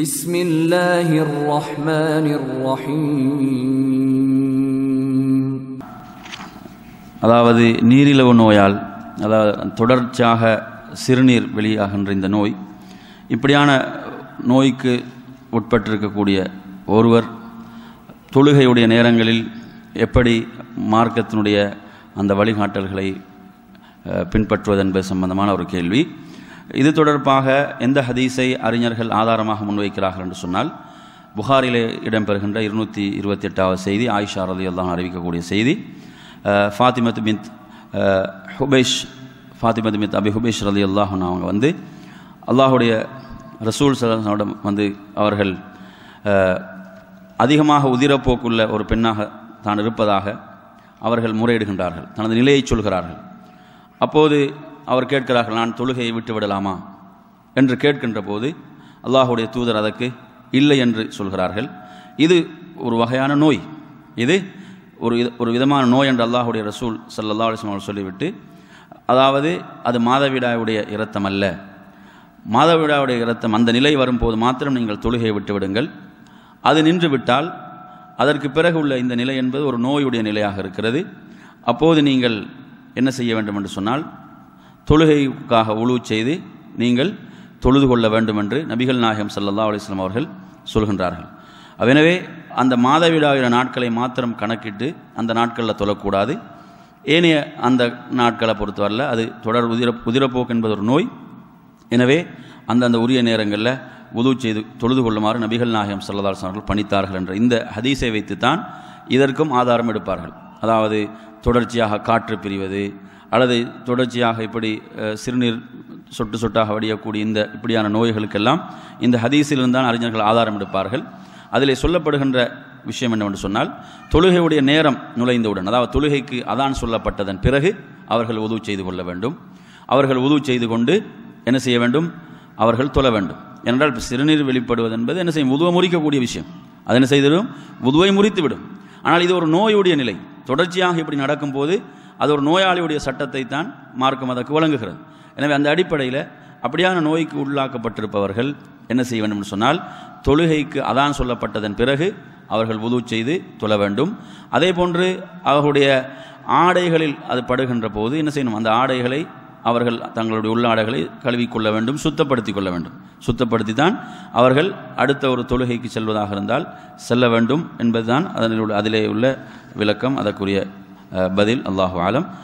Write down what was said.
بسم الله الرحمن الرحيم அதாவது நீரிழிவு நோயால் அதாவது தொடர்ச்சியாக சிறுநீர் வெளியாகின்ற இந்த நோய் இப்படியான நோய்க்கு உட்பட்டிருக்கக்கூடிய ஒருவர் தொழுகையுடைய நேரங்களில் எப்படி மார்க்கத்தினுடைய அந்த வழிகாட்டல்களை பின்பற்றுவது என்பது சம்பந்தமான ஒரு கேள்வி இது தொடர்பாக எந்த ஹதீஸை அறிஞர்கள் ஆதாரமாக முன்வைக்கிறார்கள் என்று சொன்னால் புகாரிலே இடம்பெறுகின்ற இருநூற்றி இருபத்தி எட்டாவது செய்தி ஆயிஷா ரதி அறிவிக்கக்கூடிய செய்தி ஃபாத்திமத் மித் ஹுபேஷ் ஃபாத்திமத் மித் அபி ஹுபேஷ் ரதி அல்லாஹன் அவங்க வந்து அல்லாஹுடைய ரசூல் சலாசனிடம் வந்து அவர்கள் அதிகமாக உதிரப்போக்குள்ள ஒரு பெண்ணாக தான் இருப்பதாக அவர்கள் முறையிடுகின்றார்கள் தனது நிலையை சொல்கிறார்கள் அப்போது அவர் கேட்கிறார்கள் நான் தொழுகையை விட்டு விடலாமா என்று கேட்கின்ற போது அல்லாஹுடைய தூதர் அதற்கு இல்லை என்று சொல்கிறார்கள் இது ஒரு வகையான நோய் இது ஒரு ஒரு விதமான நோய் என்று அல்லாஹுடைய ரசூல் சல்லா அலிஸ்லாம் அவர் சொல்லிவிட்டு அதாவது அது மாதவிடாவுடைய இரத்தம் அல்ல மாதவிடாவுடைய இரத்தம் அந்த நிலை வரும்போது மாத்திரம் நீங்கள் தொழுகையை விட்டுவிடுங்கள் அது நின்றுவிட்டால் அதற்கு பிறகு உள்ள இந்த நிலை என்பது ஒரு நோயுடைய நிலையாக இருக்கிறது அப்போது நீங்கள் என்ன செய்ய வேண்டும் என்று சொன்னால் தொழுகைக்காக உழு செய்து நீங்கள் தொழுது கொள்ள வேண்டும் என்று நபிகள் நாயகம் சல்லா அலிஸ்லாம் அவர்கள் சொல்கின்றார்கள் எனவே அந்த மாதவிடாவிட நாட்களை மாத்திரம் கணக்கிட்டு அந்த நாட்களில் தொழக்கூடாது ஏனைய அந்த நாட்களை பொறுத்தவரையில் அது தொடர் உதிர உதிரப்போக்கு என்பது ஒரு நோய் எனவே அந்தந்த உரிய நேரங்களில் உது செய்து தொழுது கொள்ளுமாறு நபிகள் நாயகம் சல்லதாஸ் அவர்கள் பணித்தார்கள் என்ற இந்த ஹதீஸை வைத்து தான் இதற்கும் ஆதாரம் எடுப்பார்கள் அதாவது தொடர்ச்சியாக காற்று பிரிவது அல்லது தொடர்ச்சியாக இப்படி சிறுநீர் சொட்டு சொட்டாக வடியக்கூடிய இந்த இப்படியான நோய்களுக்கெல்லாம் இந்த ஹதீஸிலிருந்து தான் அறிஞர்கள் ஆதாரம் எடுப்பார்கள் அதில் சொல்லப்படுகின்ற விஷயம் என்னவென்று சொன்னால் தொழுகையுடைய நேரம் நுழைந்தவுடன் அதாவது தொழுகைக்கு அதான் சொல்லப்பட்டதன் பிறகு அவர்கள் உதவு செய்து கொள்ள வேண்டும் அவர்கள் உதவு செய்து கொண்டு என்ன செய்ய வேண்டும் அவர்கள் தொழ வேண்டும் என்றால் சிறுநீர் வெளிப்படுவது என்பது என்ன செய்யும் உதுவை முறிக்கக்கூடிய விஷயம் அது என்ன செய்திடும் உதுவை முறித்துவிடும் ஆனால் இது ஒரு நோயுடைய நிலை தொடர்ச்சியாக இப்படி நடக்கும்போது அது ஒரு நோயாளியுடைய சட்டத்தை தான் மார்க்கம் அதற்கு வழங்குகிறது எனவே அந்த அடிப்படையில் அப்படியான நோய்க்கு உள்ளாக்கப்பட்டிருப்பவர்கள் என்ன செய்ய வேண்டும் சொன்னால் தொழுகைக்கு அதான் சொல்லப்பட்டதன் பிறகு அவர்கள் உது செய்து தொழ வேண்டும் அதே போன்று அவர்களுடைய ஆடைகளில் அது படுகின்ற போது என்ன செய்யணும் அந்த ஆடைகளை அவர்கள் தங்களுடைய உள்ளாடைகளை கழுவிக்கொள்ள வேண்டும் சுத்தப்படுத்தி கொள்ள வேண்டும் சுத்தப்படுத்தி தான் அவர்கள் அடுத்த ஒரு தொழுகைக்கு செல்வதாக இருந்தால் செல்ல வேண்டும் என்பதுதான் உள்ள அதிலே உள்ள விளக்கம் அதற்குரிய آه، بدل الله أعلم